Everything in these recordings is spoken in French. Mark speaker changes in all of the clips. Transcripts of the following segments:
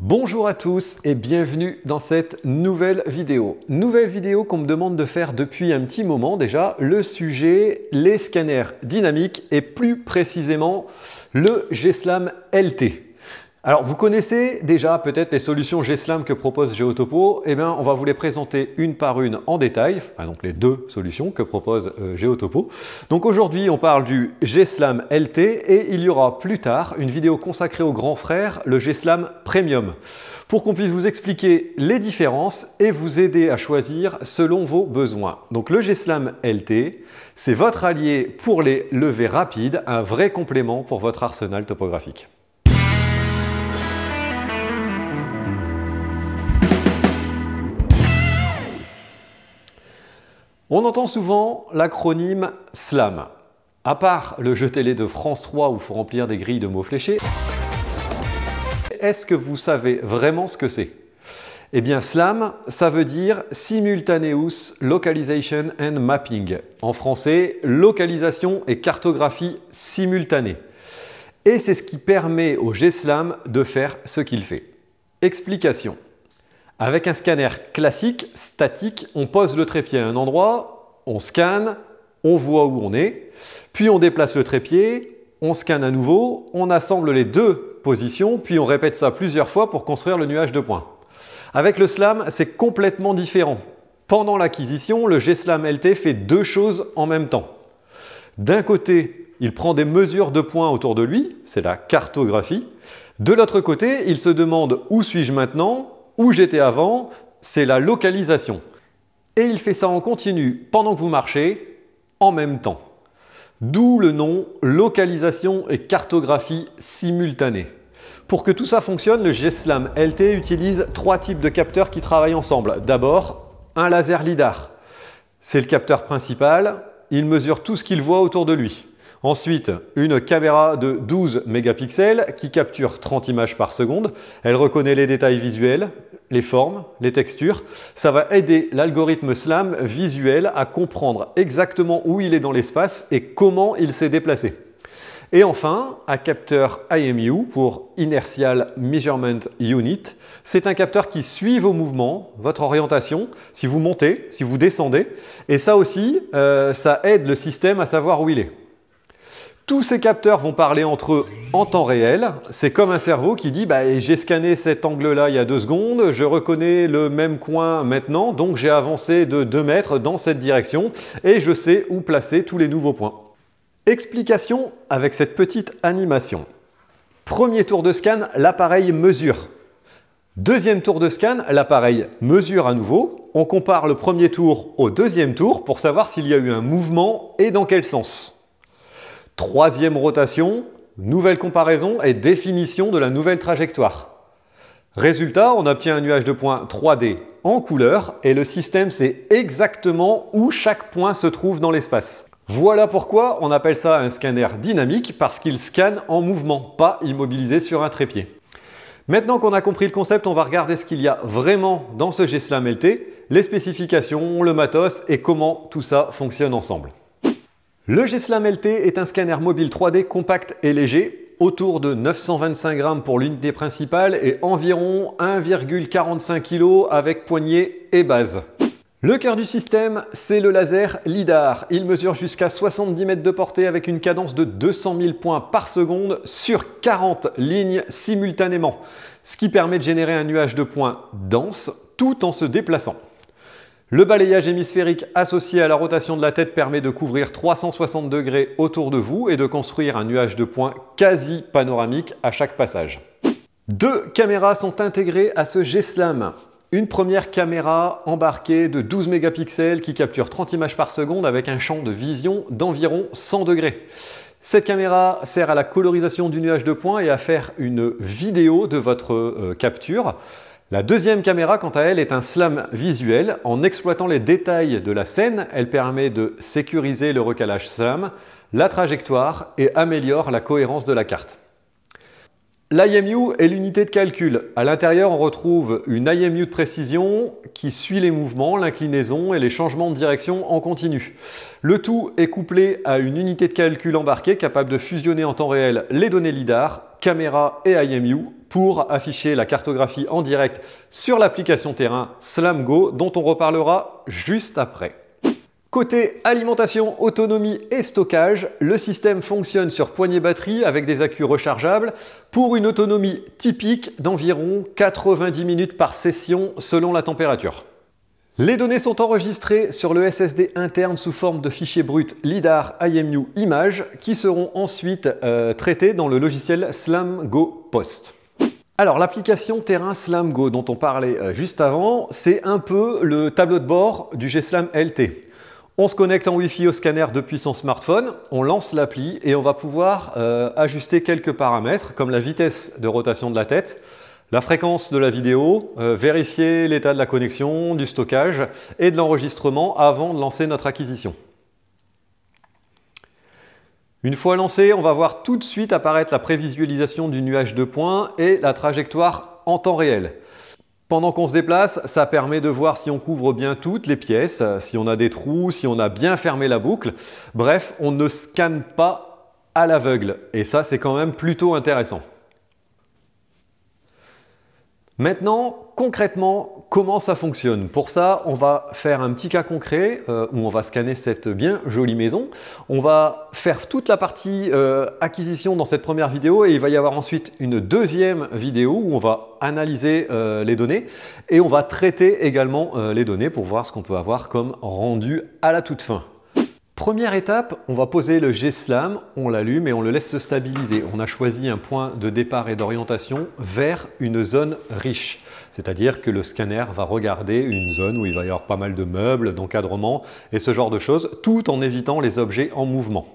Speaker 1: Bonjour à tous et bienvenue dans cette nouvelle vidéo. Nouvelle vidéo qu'on me demande de faire depuis un petit moment déjà, le sujet les scanners dynamiques et plus précisément le GSLAM LT. Alors, vous connaissez déjà peut-être les solutions GSLAM que propose Geotopo. et eh bien, on va vous les présenter une par une en détail, donc les deux solutions que propose euh, Geotopo. Donc aujourd'hui, on parle du GSLAM LT et il y aura plus tard une vidéo consacrée au grand frère, le G-SLAM Premium, pour qu'on puisse vous expliquer les différences et vous aider à choisir selon vos besoins. Donc le GSLAM LT, c'est votre allié pour les levées rapides, un vrai complément pour votre arsenal topographique. On entend souvent l'acronyme SLAM. À part le jeu télé de France 3 où il faut remplir des grilles de mots fléchés, est-ce que vous savez vraiment ce que c'est Eh bien SLAM, ça veut dire Simultaneous Localization and Mapping. En français, localisation et cartographie simultanée. Et c'est ce qui permet au GSLAM de faire ce qu'il fait. Explication. Avec un scanner classique, statique, on pose le trépied à un endroit, on scanne, on voit où on est, puis on déplace le trépied, on scanne à nouveau, on assemble les deux positions, puis on répète ça plusieurs fois pour construire le nuage de points. Avec le slam, c'est complètement différent. Pendant l'acquisition, le GSLAM LT fait deux choses en même temps. D'un côté, il prend des mesures de points autour de lui, c'est la cartographie. De l'autre côté, il se demande où suis-je maintenant où j'étais avant, c'est la localisation. Et il fait ça en continu pendant que vous marchez, en même temps. D'où le nom localisation et cartographie simultanée. Pour que tout ça fonctionne, le GSLAM LT utilise trois types de capteurs qui travaillent ensemble. D'abord, un laser LIDAR. C'est le capteur principal, il mesure tout ce qu'il voit autour de lui. Ensuite, une caméra de 12 mégapixels qui capture 30 images par seconde. Elle reconnaît les détails visuels, les formes, les textures. Ça va aider l'algorithme SLAM visuel à comprendre exactement où il est dans l'espace et comment il s'est déplacé. Et enfin, un capteur IMU pour Inertial Measurement Unit. C'est un capteur qui suit vos mouvements, votre orientation, si vous montez, si vous descendez. Et ça aussi, euh, ça aide le système à savoir où il est. Tous ces capteurs vont parler entre eux en temps réel. C'est comme un cerveau qui dit bah, j'ai scanné cet angle-là il y a deux secondes, je reconnais le même coin maintenant, donc j'ai avancé de 2 mètres dans cette direction et je sais où placer tous les nouveaux points. Explication avec cette petite animation. Premier tour de scan, l'appareil mesure. Deuxième tour de scan, l'appareil mesure à nouveau. On compare le premier tour au deuxième tour pour savoir s'il y a eu un mouvement et dans quel sens. Troisième rotation, nouvelle comparaison et définition de la nouvelle trajectoire. Résultat, on obtient un nuage de points 3D en couleur et le système sait exactement où chaque point se trouve dans l'espace. Voilà pourquoi on appelle ça un scanner dynamique parce qu'il scanne en mouvement, pas immobilisé sur un trépied. Maintenant qu'on a compris le concept, on va regarder ce qu'il y a vraiment dans ce GSLAM LT, les spécifications, le matos et comment tout ça fonctionne ensemble. Le Geslam LT est un scanner mobile 3D compact et léger, autour de 925 grammes pour l'unité principale et environ 1,45 kg avec poignée et base. Le cœur du système, c'est le laser LIDAR. Il mesure jusqu'à 70 mètres de portée avec une cadence de 200 000 points par seconde sur 40 lignes simultanément, ce qui permet de générer un nuage de points dense tout en se déplaçant. Le balayage hémisphérique associé à la rotation de la tête permet de couvrir 360 degrés autour de vous et de construire un nuage de points quasi panoramique à chaque passage. Deux caméras sont intégrées à ce G-Slam. Une première caméra embarquée de 12 mégapixels qui capture 30 images par seconde avec un champ de vision d'environ 100 degrés. Cette caméra sert à la colorisation du nuage de points et à faire une vidéo de votre euh, capture. La deuxième caméra, quant à elle, est un slam visuel. En exploitant les détails de la scène, elle permet de sécuriser le recalage slam, la trajectoire et améliore la cohérence de la carte. L'IMU est l'unité de calcul. À l'intérieur, on retrouve une IMU de précision qui suit les mouvements, l'inclinaison et les changements de direction en continu. Le tout est couplé à une unité de calcul embarquée capable de fusionner en temps réel les données LIDAR, caméra et IMU pour afficher la cartographie en direct sur l'application terrain SlamGo dont on reparlera juste après. Côté alimentation, autonomie et stockage, le système fonctionne sur poignée batterie avec des accus rechargeables pour une autonomie typique d'environ 90 minutes par session selon la température. Les données sont enregistrées sur le SSD interne sous forme de fichiers bruts LIDAR IMU Image qui seront ensuite euh, traités dans le logiciel SlamGo Post. Alors l'application Terrain SlamGo dont on parlait euh, juste avant, c'est un peu le tableau de bord du GSLAM LT. On se connecte en Wi-Fi au scanner depuis son smartphone, on lance l'appli et on va pouvoir euh, ajuster quelques paramètres comme la vitesse de rotation de la tête, la fréquence de la vidéo, euh, vérifier l'état de la connexion, du stockage et de l'enregistrement avant de lancer notre acquisition. Une fois lancé, on va voir tout de suite apparaître la prévisualisation du nuage de points et la trajectoire en temps réel. Pendant qu'on se déplace, ça permet de voir si on couvre bien toutes les pièces, si on a des trous, si on a bien fermé la boucle. Bref, on ne scanne pas à l'aveugle. Et ça, c'est quand même plutôt intéressant. Maintenant, concrètement, comment ça fonctionne Pour ça, on va faire un petit cas concret euh, où on va scanner cette bien jolie maison. On va faire toute la partie euh, acquisition dans cette première vidéo et il va y avoir ensuite une deuxième vidéo où on va analyser euh, les données et on va traiter également les données pour voir ce qu'on peut avoir comme rendu à la toute fin. Première étape, on va poser le G-Slam, on l'allume et on le laisse se stabiliser. On a choisi un point de départ et d'orientation vers une zone riche. C'est-à-dire que le scanner va regarder une zone où il va y avoir pas mal de meubles, d'encadrement et ce genre de choses, tout en évitant les objets en mouvement.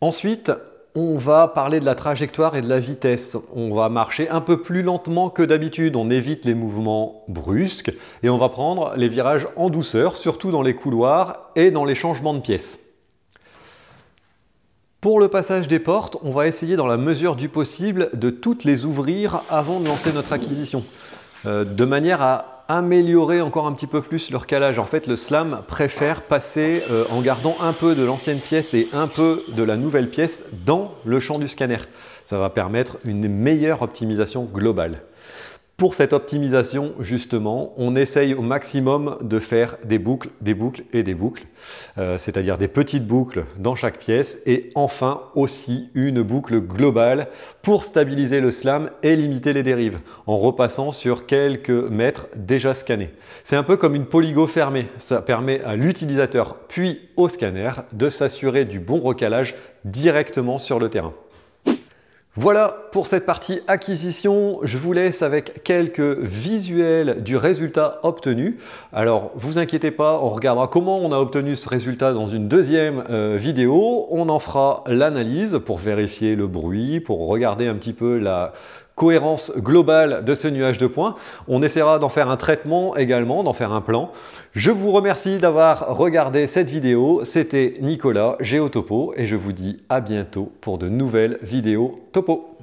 Speaker 1: Ensuite, on va parler de la trajectoire et de la vitesse. On va marcher un peu plus lentement que d'habitude, on évite les mouvements brusques et on va prendre les virages en douceur, surtout dans les couloirs et dans les changements de pièces. Pour le passage des portes, on va essayer dans la mesure du possible de toutes les ouvrir avant de lancer notre acquisition, euh, de manière à améliorer encore un petit peu plus leur calage. En fait, le slam préfère passer euh, en gardant un peu de l'ancienne pièce et un peu de la nouvelle pièce dans le champ du scanner. Ça va permettre une meilleure optimisation globale. Pour cette optimisation, justement, on essaye au maximum de faire des boucles, des boucles et des boucles, euh, c'est-à-dire des petites boucles dans chaque pièce et enfin aussi une boucle globale pour stabiliser le slam et limiter les dérives en repassant sur quelques mètres déjà scannés. C'est un peu comme une polygo fermée, ça permet à l'utilisateur puis au scanner de s'assurer du bon recalage directement sur le terrain. Voilà pour cette partie acquisition. Je vous laisse avec quelques visuels du résultat obtenu. Alors, vous inquiétez pas, on regardera comment on a obtenu ce résultat dans une deuxième euh, vidéo. On en fera l'analyse pour vérifier le bruit, pour regarder un petit peu la cohérence globale de ce nuage de points. On essaiera d'en faire un traitement également, d'en faire un plan. Je vous remercie d'avoir regardé cette vidéo. C'était Nicolas, Géotopo, et je vous dis à bientôt pour de nouvelles vidéos Topo.